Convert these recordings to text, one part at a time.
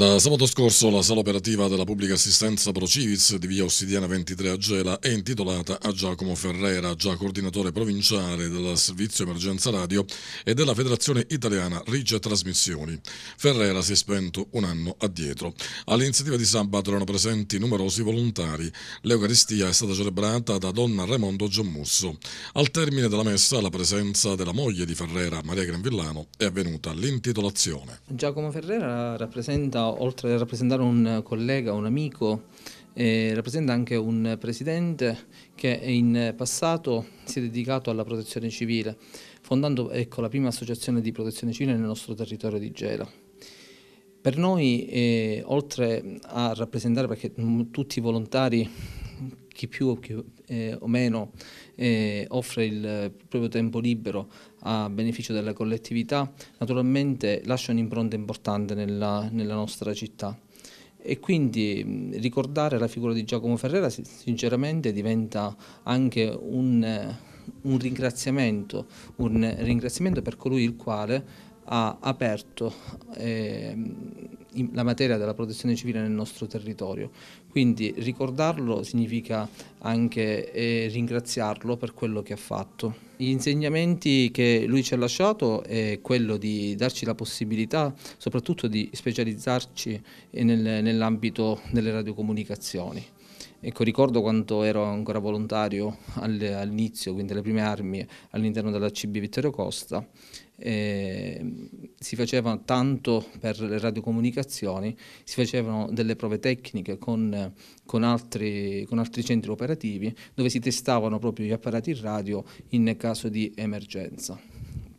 Da sabato scorso la sala operativa della pubblica assistenza Procivis di via Ossidiana 23 a Gela è intitolata a Giacomo Ferrera, già coordinatore provinciale del servizio emergenza radio e della Federazione Italiana Rige Trasmissioni. Ferrera si è spento un anno addietro. All'iniziativa di sabato erano presenti numerosi volontari. L'Eucaristia è stata celebrata da donna Raimondo Giammusso. Al termine della messa la presenza della moglie di Ferrera, Maria Granvillano, è avvenuta l'intitolazione. Giacomo Ferrera rappresenta oltre a rappresentare un collega, un amico, eh, rappresenta anche un presidente che in passato si è dedicato alla protezione civile, fondando ecco, la prima associazione di protezione civile nel nostro territorio di Gela. Per noi, eh, oltre a rappresentare, perché tutti i volontari chi più chi, eh, o meno eh, offre il proprio tempo libero a beneficio della collettività, naturalmente lascia un'impronta importante nella, nella nostra città. E quindi ricordare la figura di Giacomo Ferrera sinceramente diventa anche un, un ringraziamento, un ringraziamento per colui il quale ha aperto eh, la materia della protezione civile nel nostro territorio. Quindi ricordarlo significa anche eh, ringraziarlo per quello che ha fatto. Gli insegnamenti che lui ci ha lasciato è quello di darci la possibilità soprattutto di specializzarci nel, nell'ambito delle radiocomunicazioni. Ecco, ricordo quando ero ancora volontario all'inizio, quindi alle prime armi, all'interno della CB Vittorio Costa, eh, si faceva tanto per le radiocomunicazioni, si facevano delle prove tecniche con, con, altri, con altri centri operativi dove si testavano proprio gli apparati radio in caso di emergenza.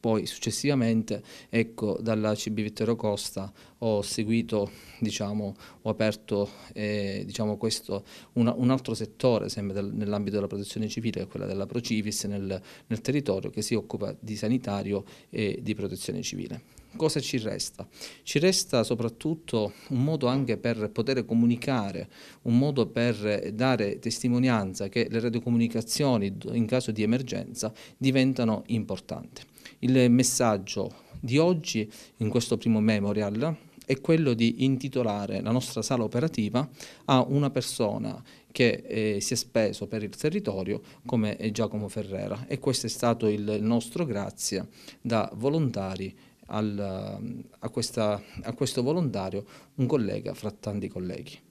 Poi successivamente, ecco, dalla CB Vittorio Costa ho seguito, diciamo, ho aperto eh, diciamo questo, una, un altro settore sempre nell'ambito della protezione civile, quella della Procivis nel, nel territorio che si occupa di sanitario e di protezione civile cosa ci resta? Ci resta soprattutto un modo anche per poter comunicare, un modo per dare testimonianza che le radiocomunicazioni in caso di emergenza diventano importanti. Il messaggio di oggi in questo primo memorial è quello di intitolare la nostra sala operativa a una persona che eh, si è speso per il territorio come Giacomo Ferrera e questo è stato il nostro grazie da volontari al, a, questa, a questo volontario un collega fra tanti colleghi.